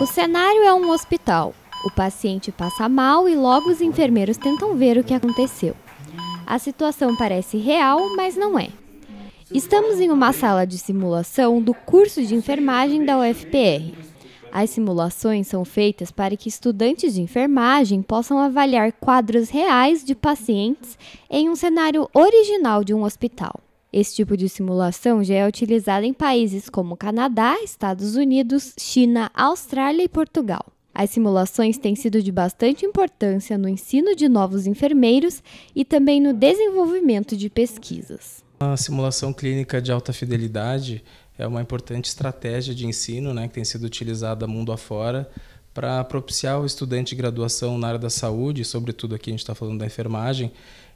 O cenário é um hospital. O paciente passa mal e logo os enfermeiros tentam ver o que aconteceu. A situação parece real, mas não é. Estamos em uma sala de simulação do curso de enfermagem da UFPR. As simulações são feitas para que estudantes de enfermagem possam avaliar quadros reais de pacientes em um cenário original de um hospital. Esse tipo de simulação já é utilizada em países como Canadá, Estados Unidos, China, Austrália e Portugal. As simulações têm sido de bastante importância no ensino de novos enfermeiros e também no desenvolvimento de pesquisas. A simulação clínica de alta fidelidade é uma importante estratégia de ensino né, que tem sido utilizada mundo afora para propiciar o estudante de graduação na área da saúde, sobretudo aqui a gente está falando da enfermagem,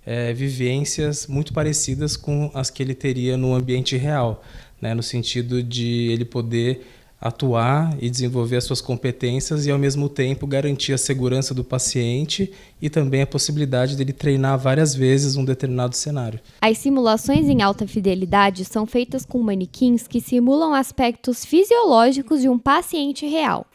é, vivências muito parecidas com as que ele teria no ambiente real, né? no sentido de ele poder atuar e desenvolver as suas competências e ao mesmo tempo garantir a segurança do paciente e também a possibilidade dele treinar várias vezes um determinado cenário. As simulações em alta fidelidade são feitas com manequins que simulam aspectos fisiológicos de um paciente real.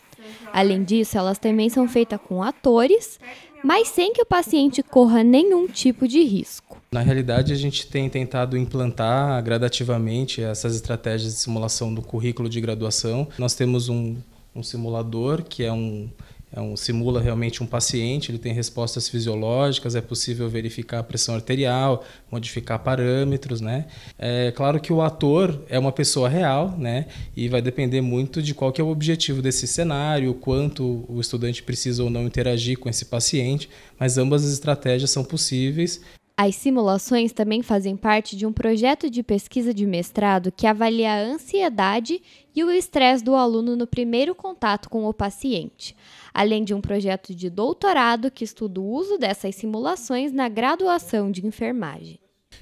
Além disso, elas também são feitas com atores, mas sem que o paciente corra nenhum tipo de risco. Na realidade, a gente tem tentado implantar gradativamente essas estratégias de simulação do currículo de graduação. Nós temos um, um simulador que é um é um, simula realmente um paciente, ele tem respostas fisiológicas, é possível verificar a pressão arterial, modificar parâmetros, né? É claro que o ator é uma pessoa real, né? E vai depender muito de qual que é o objetivo desse cenário, quanto o estudante precisa ou não interagir com esse paciente, mas ambas as estratégias são possíveis. As simulações também fazem parte de um projeto de pesquisa de mestrado que avalia a ansiedade e o estresse do aluno no primeiro contato com o paciente, além de um projeto de doutorado que estuda o uso dessas simulações na graduação de enfermagem.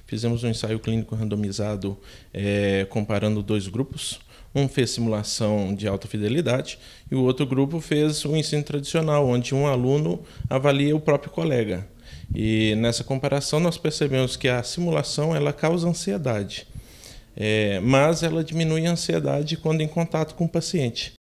Fizemos um ensaio clínico randomizado é, comparando dois grupos. Um fez simulação de alta fidelidade e o outro grupo fez o um ensino tradicional, onde um aluno avalia o próprio colega. E nessa comparação nós percebemos que a simulação ela causa ansiedade, é, mas ela diminui a ansiedade quando em contato com o paciente.